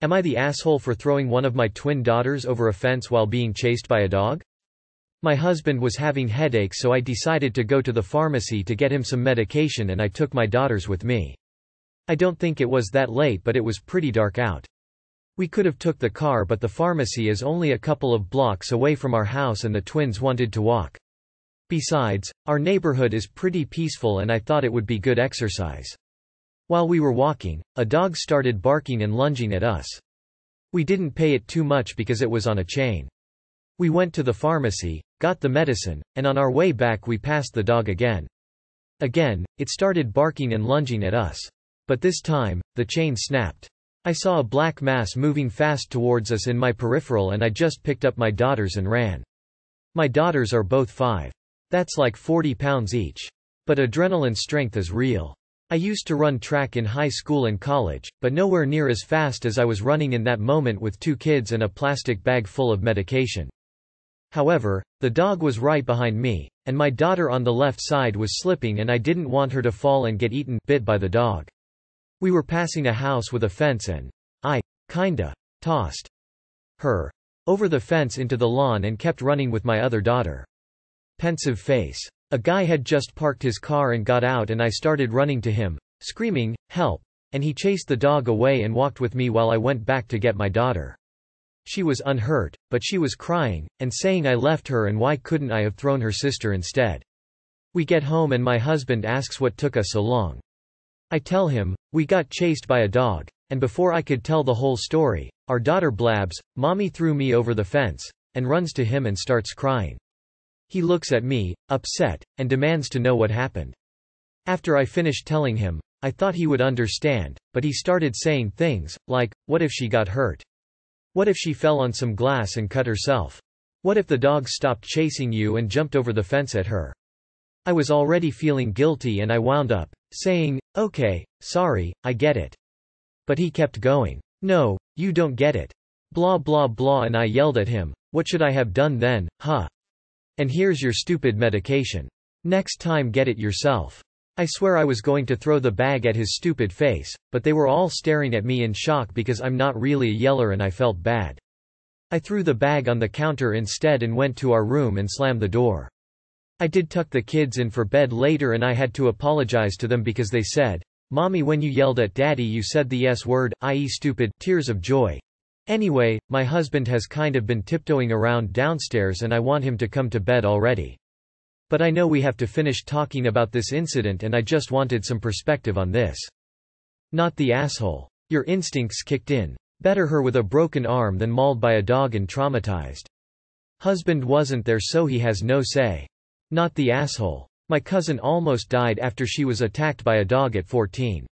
Am I the asshole for throwing one of my twin daughters over a fence while being chased by a dog? My husband was having headaches so I decided to go to the pharmacy to get him some medication and I took my daughters with me. I don't think it was that late but it was pretty dark out. We could have took the car but the pharmacy is only a couple of blocks away from our house and the twins wanted to walk. Besides, our neighborhood is pretty peaceful and I thought it would be good exercise. While we were walking, a dog started barking and lunging at us. We didn't pay it too much because it was on a chain. We went to the pharmacy, got the medicine, and on our way back we passed the dog again. Again, it started barking and lunging at us. But this time, the chain snapped. I saw a black mass moving fast towards us in my peripheral and I just picked up my daughters and ran. My daughters are both five. That's like 40 pounds each. But adrenaline strength is real. I used to run track in high school and college, but nowhere near as fast as I was running in that moment with two kids and a plastic bag full of medication. However, the dog was right behind me, and my daughter on the left side was slipping and I didn't want her to fall and get eaten bit by the dog. We were passing a house with a fence and I, kinda, tossed her over the fence into the lawn and kept running with my other daughter. Pensive face. A guy had just parked his car and got out and I started running to him, screaming, help, and he chased the dog away and walked with me while I went back to get my daughter. She was unhurt, but she was crying, and saying I left her and why couldn't I have thrown her sister instead. We get home and my husband asks what took us so long. I tell him, we got chased by a dog, and before I could tell the whole story, our daughter blabs, mommy threw me over the fence, and runs to him and starts crying. He looks at me, upset, and demands to know what happened. After I finished telling him, I thought he would understand, but he started saying things, like, what if she got hurt? What if she fell on some glass and cut herself? What if the dog stopped chasing you and jumped over the fence at her? I was already feeling guilty and I wound up, saying, okay, sorry, I get it. But he kept going. No, you don't get it. Blah blah blah and I yelled at him, what should I have done then, huh? And here's your stupid medication. Next time get it yourself. I swear I was going to throw the bag at his stupid face, but they were all staring at me in shock because I'm not really a yeller and I felt bad. I threw the bag on the counter instead and went to our room and slammed the door. I did tuck the kids in for bed later and I had to apologize to them because they said, Mommy when you yelled at daddy you said the S word, i.e. stupid, tears of joy, Anyway, my husband has kind of been tiptoeing around downstairs and I want him to come to bed already. But I know we have to finish talking about this incident and I just wanted some perspective on this. Not the asshole. Your instincts kicked in. Better her with a broken arm than mauled by a dog and traumatized. Husband wasn't there so he has no say. Not the asshole. My cousin almost died after she was attacked by a dog at 14.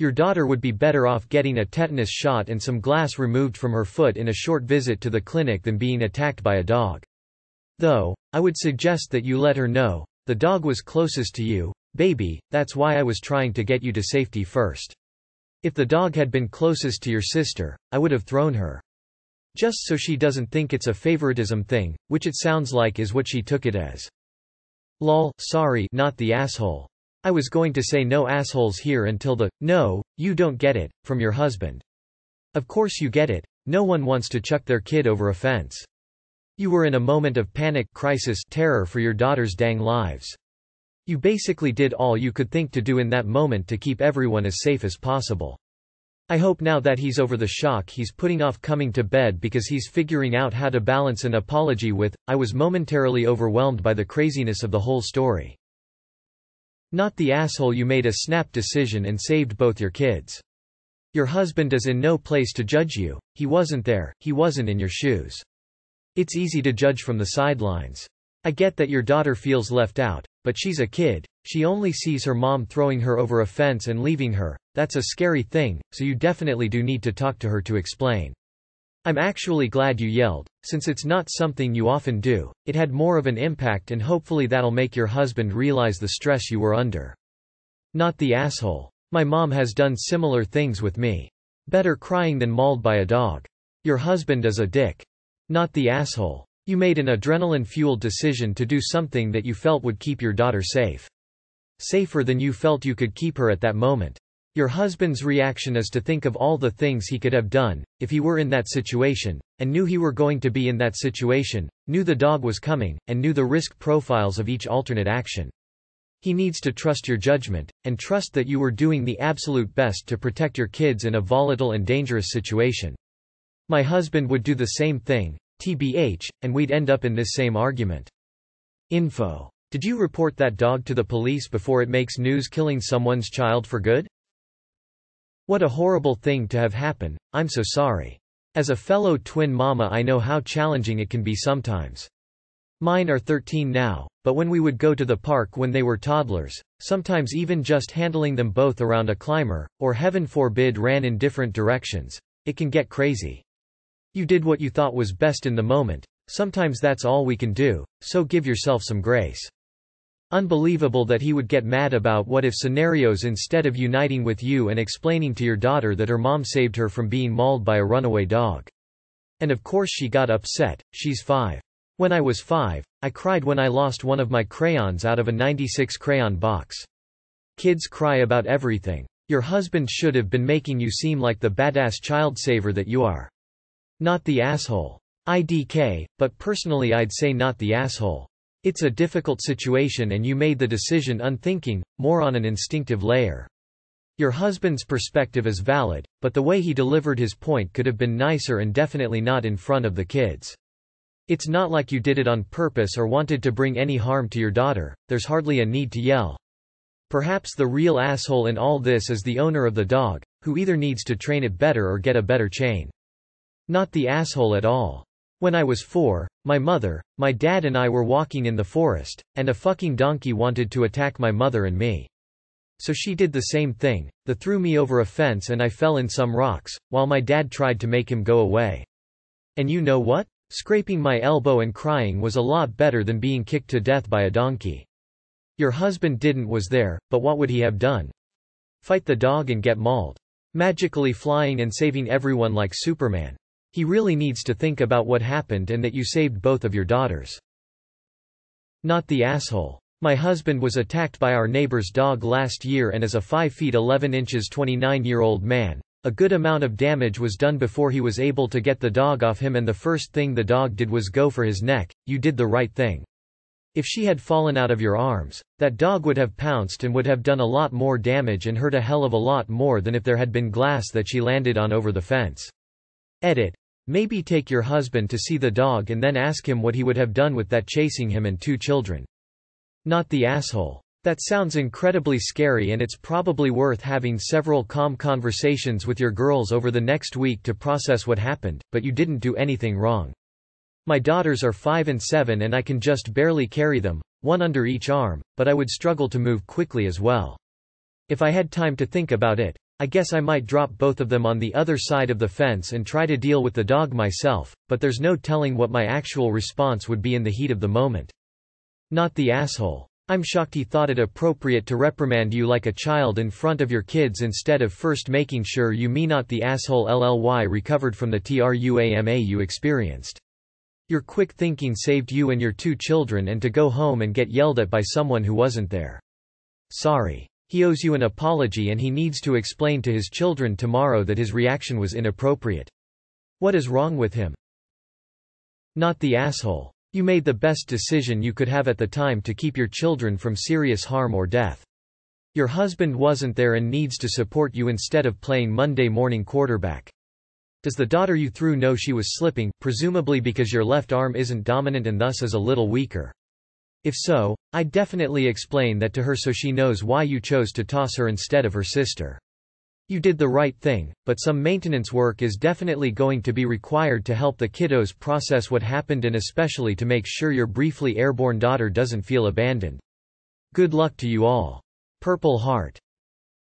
Your daughter would be better off getting a tetanus shot and some glass removed from her foot in a short visit to the clinic than being attacked by a dog. Though, I would suggest that you let her know, the dog was closest to you, baby, that's why I was trying to get you to safety first. If the dog had been closest to your sister, I would have thrown her. Just so she doesn't think it's a favoritism thing, which it sounds like is what she took it as. Lol, sorry, not the asshole. I was going to say no assholes here until the, no, you don't get it, from your husband. Of course you get it, no one wants to chuck their kid over a fence. You were in a moment of panic, crisis, terror for your daughter's dang lives. You basically did all you could think to do in that moment to keep everyone as safe as possible. I hope now that he's over the shock he's putting off coming to bed because he's figuring out how to balance an apology with, I was momentarily overwhelmed by the craziness of the whole story. Not the asshole you made a snap decision and saved both your kids. Your husband is in no place to judge you, he wasn't there, he wasn't in your shoes. It's easy to judge from the sidelines. I get that your daughter feels left out, but she's a kid, she only sees her mom throwing her over a fence and leaving her, that's a scary thing, so you definitely do need to talk to her to explain. I'm actually glad you yelled, since it's not something you often do, it had more of an impact and hopefully that'll make your husband realize the stress you were under. Not the asshole. My mom has done similar things with me. Better crying than mauled by a dog. Your husband is a dick. Not the asshole. You made an adrenaline-fueled decision to do something that you felt would keep your daughter safe. Safer than you felt you could keep her at that moment. Your husband's reaction is to think of all the things he could have done, if he were in that situation, and knew he were going to be in that situation, knew the dog was coming, and knew the risk profiles of each alternate action. He needs to trust your judgment, and trust that you were doing the absolute best to protect your kids in a volatile and dangerous situation. My husband would do the same thing, tbh, and we'd end up in this same argument. Info. Did you report that dog to the police before it makes news killing someone's child for good? What a horrible thing to have happen, I'm so sorry. As a fellow twin mama I know how challenging it can be sometimes. Mine are 13 now, but when we would go to the park when they were toddlers, sometimes even just handling them both around a climber, or heaven forbid ran in different directions, it can get crazy. You did what you thought was best in the moment, sometimes that's all we can do, so give yourself some grace. Unbelievable that he would get mad about what if scenarios instead of uniting with you and explaining to your daughter that her mom saved her from being mauled by a runaway dog. And of course she got upset, she's five. When I was five, I cried when I lost one of my crayons out of a 96 crayon box. Kids cry about everything. Your husband should have been making you seem like the badass child saver that you are. Not the asshole. IDK, but personally I'd say not the asshole. It's a difficult situation and you made the decision unthinking, more on an instinctive layer. Your husband's perspective is valid, but the way he delivered his point could have been nicer and definitely not in front of the kids. It's not like you did it on purpose or wanted to bring any harm to your daughter, there's hardly a need to yell. Perhaps the real asshole in all this is the owner of the dog, who either needs to train it better or get a better chain. Not the asshole at all. When I was four, my mother, my dad and I were walking in the forest, and a fucking donkey wanted to attack my mother and me. So she did the same thing, the threw me over a fence and I fell in some rocks, while my dad tried to make him go away. And you know what? Scraping my elbow and crying was a lot better than being kicked to death by a donkey. Your husband didn't was there, but what would he have done? Fight the dog and get mauled. Magically flying and saving everyone like Superman. He really needs to think about what happened and that you saved both of your daughters. Not the asshole. My husband was attacked by our neighbor's dog last year and is a 5 feet 11 inches 29-year-old man. A good amount of damage was done before he was able to get the dog off him and the first thing the dog did was go for his neck. You did the right thing. If she had fallen out of your arms, that dog would have pounced and would have done a lot more damage and hurt a hell of a lot more than if there had been glass that she landed on over the fence. Edit. Maybe take your husband to see the dog and then ask him what he would have done with that chasing him and two children. Not the asshole. That sounds incredibly scary and it's probably worth having several calm conversations with your girls over the next week to process what happened, but you didn't do anything wrong. My daughters are 5 and 7 and I can just barely carry them, one under each arm, but I would struggle to move quickly as well. If I had time to think about it, I guess I might drop both of them on the other side of the fence and try to deal with the dog myself, but there's no telling what my actual response would be in the heat of the moment. Not the asshole. I'm shocked he thought it appropriate to reprimand you like a child in front of your kids instead of first making sure you me not the asshole LLY recovered from the TRUAMA you experienced. Your quick thinking saved you and your two children and to go home and get yelled at by someone who wasn't there. Sorry he owes you an apology and he needs to explain to his children tomorrow that his reaction was inappropriate. What is wrong with him? Not the asshole. You made the best decision you could have at the time to keep your children from serious harm or death. Your husband wasn't there and needs to support you instead of playing Monday morning quarterback. Does the daughter you threw know she was slipping, presumably because your left arm isn't dominant and thus is a little weaker? If so, I'd definitely explain that to her so she knows why you chose to toss her instead of her sister. You did the right thing, but some maintenance work is definitely going to be required to help the kiddos process what happened and especially to make sure your briefly airborne daughter doesn't feel abandoned. Good luck to you all. Purple Heart.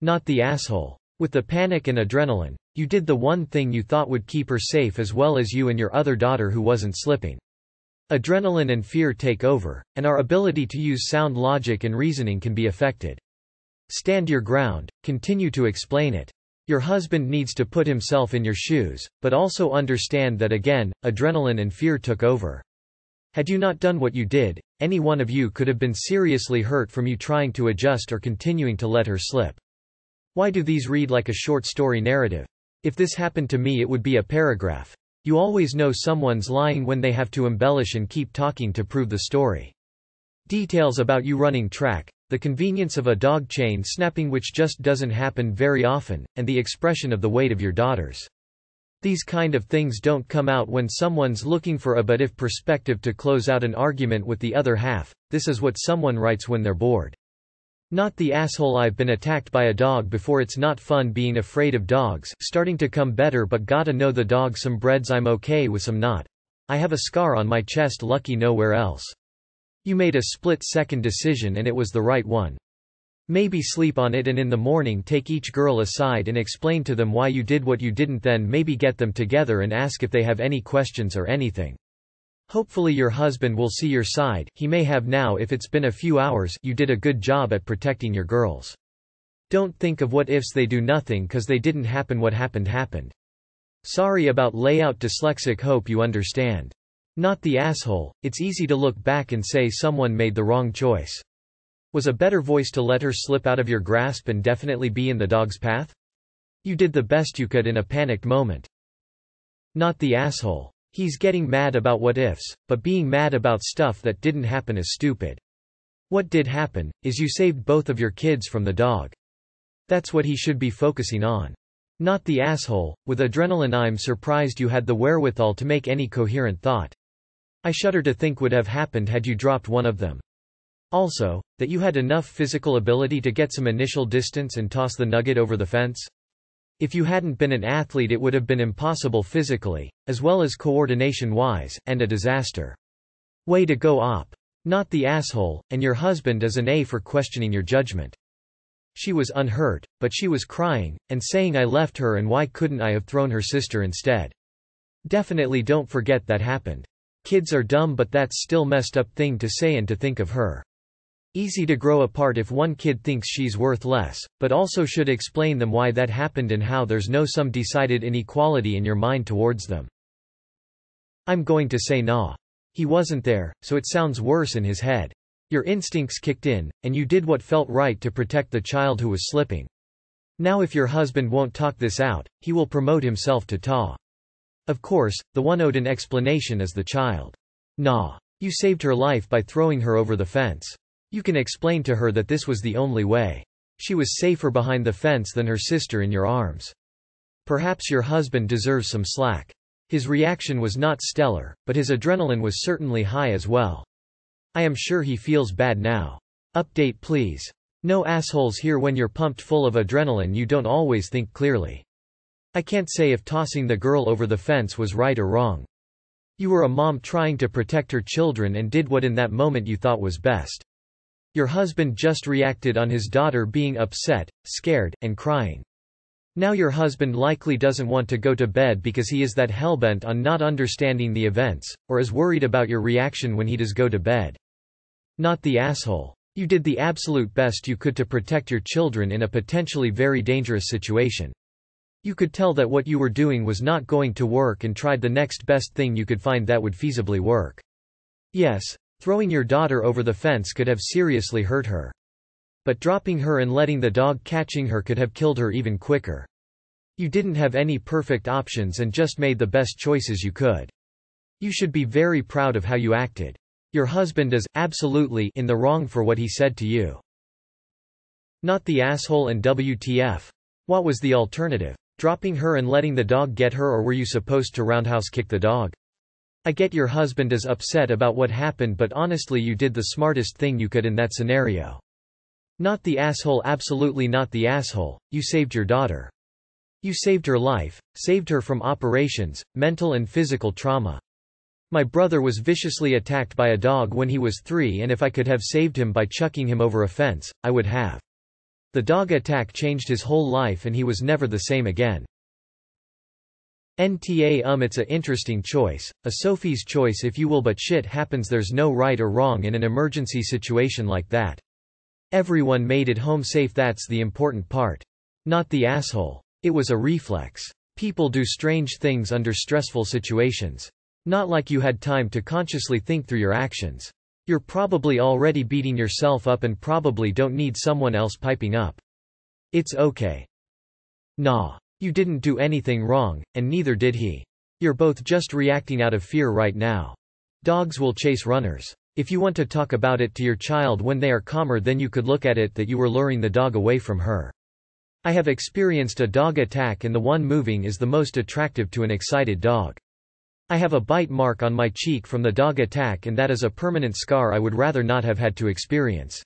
Not the asshole. With the panic and adrenaline, you did the one thing you thought would keep her safe as well as you and your other daughter who wasn't slipping. Adrenaline and fear take over, and our ability to use sound logic and reasoning can be affected. Stand your ground, continue to explain it. Your husband needs to put himself in your shoes, but also understand that again, adrenaline and fear took over. Had you not done what you did, any one of you could have been seriously hurt from you trying to adjust or continuing to let her slip. Why do these read like a short story narrative? If this happened to me it would be a paragraph. You always know someone's lying when they have to embellish and keep talking to prove the story. Details about you running track, the convenience of a dog chain snapping which just doesn't happen very often, and the expression of the weight of your daughters. These kind of things don't come out when someone's looking for a but if perspective to close out an argument with the other half, this is what someone writes when they're bored. Not the asshole I've been attacked by a dog before it's not fun being afraid of dogs, starting to come better but gotta know the dog some breads I'm okay with some not. I have a scar on my chest lucky nowhere else. You made a split-second decision and it was the right one. Maybe sleep on it and in the morning take each girl aside and explain to them why you did what you didn't then maybe get them together and ask if they have any questions or anything. Hopefully your husband will see your side, he may have now if it's been a few hours you did a good job at protecting your girls. Don't think of what ifs they do nothing cause they didn't happen what happened happened. Sorry about layout dyslexic hope you understand. Not the asshole, it's easy to look back and say someone made the wrong choice. Was a better voice to let her slip out of your grasp and definitely be in the dog's path? You did the best you could in a panicked moment. Not the asshole. He's getting mad about what ifs, but being mad about stuff that didn't happen is stupid. What did happen, is you saved both of your kids from the dog. That's what he should be focusing on. Not the asshole, with adrenaline I'm surprised you had the wherewithal to make any coherent thought. I shudder to think would have happened had you dropped one of them. Also, that you had enough physical ability to get some initial distance and toss the nugget over the fence? If you hadn't been an athlete it would have been impossible physically, as well as coordination-wise, and a disaster. Way to go op. Not the asshole, and your husband is an A for questioning your judgment. She was unhurt, but she was crying, and saying I left her and why couldn't I have thrown her sister instead. Definitely don't forget that happened. Kids are dumb but that's still messed up thing to say and to think of her. Easy to grow apart if one kid thinks she's worth less, but also should explain them why that happened and how there's no some decided inequality in your mind towards them. I'm going to say nah. He wasn't there, so it sounds worse in his head. Your instincts kicked in, and you did what felt right to protect the child who was slipping. Now if your husband won't talk this out, he will promote himself to ta. Of course, the one owed an explanation is the child. Nah. You saved her life by throwing her over the fence. You can explain to her that this was the only way. She was safer behind the fence than her sister in your arms. Perhaps your husband deserves some slack. His reaction was not stellar, but his adrenaline was certainly high as well. I am sure he feels bad now. Update please. No assholes here when you're pumped full of adrenaline you don't always think clearly. I can't say if tossing the girl over the fence was right or wrong. You were a mom trying to protect her children and did what in that moment you thought was best. Your husband just reacted on his daughter being upset, scared, and crying. Now your husband likely doesn't want to go to bed because he is that hellbent on not understanding the events, or is worried about your reaction when he does go to bed. Not the asshole. You did the absolute best you could to protect your children in a potentially very dangerous situation. You could tell that what you were doing was not going to work and tried the next best thing you could find that would feasibly work. Yes, Throwing your daughter over the fence could have seriously hurt her. But dropping her and letting the dog catching her could have killed her even quicker. You didn't have any perfect options and just made the best choices you could. You should be very proud of how you acted. Your husband is, absolutely, in the wrong for what he said to you. Not the asshole and WTF. What was the alternative? Dropping her and letting the dog get her or were you supposed to roundhouse kick the dog? I get your husband is upset about what happened but honestly you did the smartest thing you could in that scenario. Not the asshole absolutely not the asshole, you saved your daughter. You saved her life, saved her from operations, mental and physical trauma. My brother was viciously attacked by a dog when he was three and if I could have saved him by chucking him over a fence, I would have. The dog attack changed his whole life and he was never the same again. NTA um it's a interesting choice, a Sophie's choice if you will but shit happens there's no right or wrong in an emergency situation like that. Everyone made it home safe that's the important part. Not the asshole. It was a reflex. People do strange things under stressful situations. Not like you had time to consciously think through your actions. You're probably already beating yourself up and probably don't need someone else piping up. It's okay. Nah. You didn't do anything wrong, and neither did he. You're both just reacting out of fear right now. Dogs will chase runners. If you want to talk about it to your child when they are calmer then you could look at it that you were luring the dog away from her. I have experienced a dog attack and the one moving is the most attractive to an excited dog. I have a bite mark on my cheek from the dog attack and that is a permanent scar I would rather not have had to experience.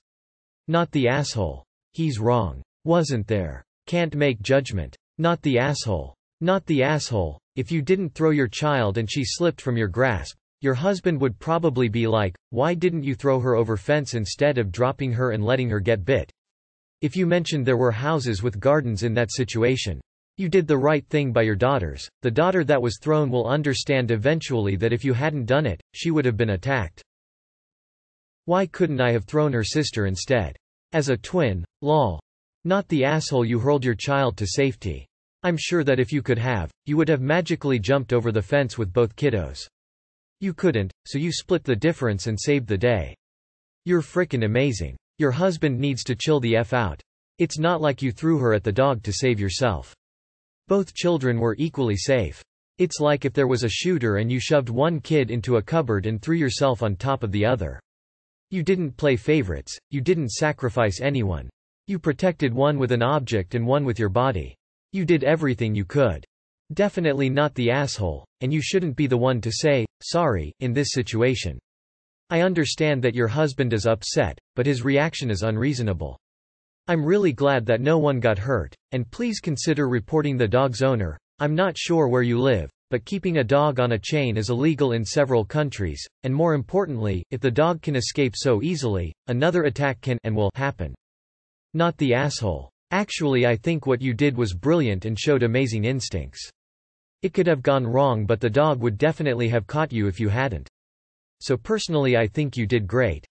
Not the asshole. He's wrong. Wasn't there. Can't make judgment. Not the asshole. Not the asshole. If you didn't throw your child and she slipped from your grasp, your husband would probably be like, why didn't you throw her over fence instead of dropping her and letting her get bit? If you mentioned there were houses with gardens in that situation. You did the right thing by your daughters. The daughter that was thrown will understand eventually that if you hadn't done it, she would have been attacked. Why couldn't I have thrown her sister instead? As a twin, lol. Not the asshole you hurled your child to safety. I'm sure that if you could have, you would have magically jumped over the fence with both kiddos. You couldn't, so you split the difference and saved the day. You're frickin' amazing. Your husband needs to chill the F out. It's not like you threw her at the dog to save yourself. Both children were equally safe. It's like if there was a shooter and you shoved one kid into a cupboard and threw yourself on top of the other. You didn't play favorites, you didn't sacrifice anyone. You protected one with an object and one with your body. You did everything you could. Definitely not the asshole, and you shouldn't be the one to say, sorry, in this situation. I understand that your husband is upset, but his reaction is unreasonable. I'm really glad that no one got hurt, and please consider reporting the dog's owner. I'm not sure where you live, but keeping a dog on a chain is illegal in several countries, and more importantly, if the dog can escape so easily, another attack can and will happen. Not the asshole. Actually I think what you did was brilliant and showed amazing instincts. It could have gone wrong but the dog would definitely have caught you if you hadn't. So personally I think you did great.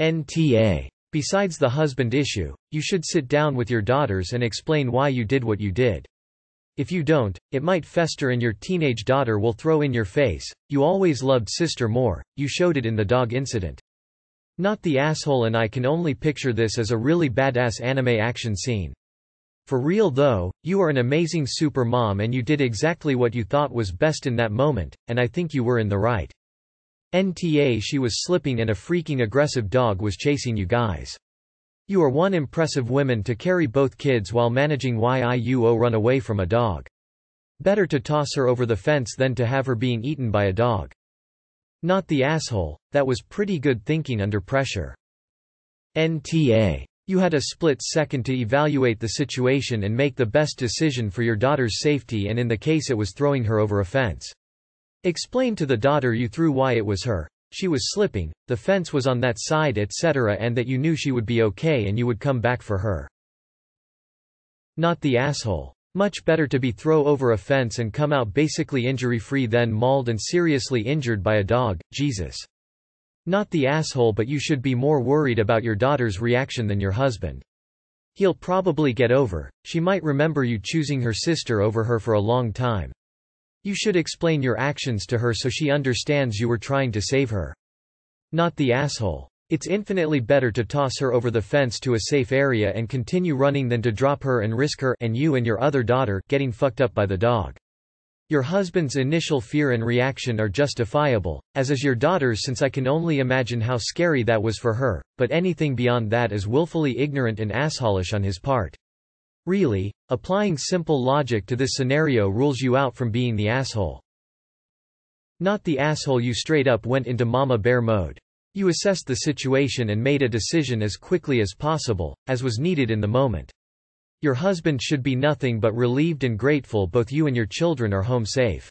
NTA. Besides the husband issue, you should sit down with your daughters and explain why you did what you did. If you don't, it might fester and your teenage daughter will throw in your face, you always loved sister more, you showed it in the dog incident. Not the asshole and I can only picture this as a really badass anime action scene. For real though, you are an amazing super mom and you did exactly what you thought was best in that moment, and I think you were in the right. NTA she was slipping and a freaking aggressive dog was chasing you guys. You are one impressive woman to carry both kids while managing YIUO run away from a dog. Better to toss her over the fence than to have her being eaten by a dog. Not the asshole, that was pretty good thinking under pressure. NTA. You had a split second to evaluate the situation and make the best decision for your daughter's safety and in the case it was throwing her over a fence. Explain to the daughter you threw why it was her, she was slipping, the fence was on that side etc. and that you knew she would be okay and you would come back for her. Not the asshole. Much better to be throw over a fence and come out basically injury-free than mauled and seriously injured by a dog, Jesus. Not the asshole but you should be more worried about your daughter's reaction than your husband. He'll probably get over, she might remember you choosing her sister over her for a long time. You should explain your actions to her so she understands you were trying to save her. Not the asshole. It's infinitely better to toss her over the fence to a safe area and continue running than to drop her and risk her and you and your other daughter getting fucked up by the dog. Your husband's initial fear and reaction are justifiable, as is your daughter's since I can only imagine how scary that was for her, but anything beyond that is willfully ignorant and assholish on his part. Really, applying simple logic to this scenario rules you out from being the asshole. Not the asshole you straight up went into mama bear mode. You assessed the situation and made a decision as quickly as possible, as was needed in the moment. Your husband should be nothing but relieved and grateful both you and your children are home safe.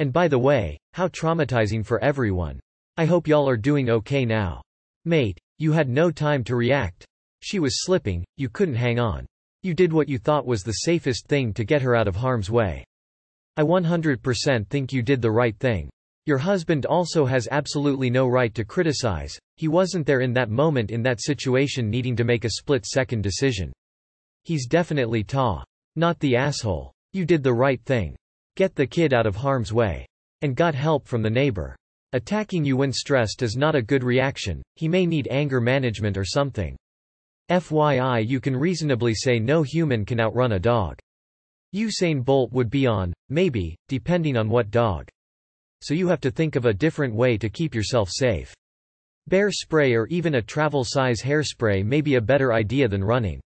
And by the way, how traumatizing for everyone. I hope y'all are doing okay now. Mate, you had no time to react. She was slipping, you couldn't hang on. You did what you thought was the safest thing to get her out of harm's way. I 100% think you did the right thing. Your husband also has absolutely no right to criticize, he wasn't there in that moment in that situation needing to make a split-second decision. He's definitely Ta. Not the asshole. You did the right thing. Get the kid out of harm's way. And got help from the neighbor. Attacking you when stressed is not a good reaction, he may need anger management or something. FYI you can reasonably say no human can outrun a dog. Usain Bolt would be on, maybe, depending on what dog so you have to think of a different way to keep yourself safe. Bear spray or even a travel-size hairspray may be a better idea than running.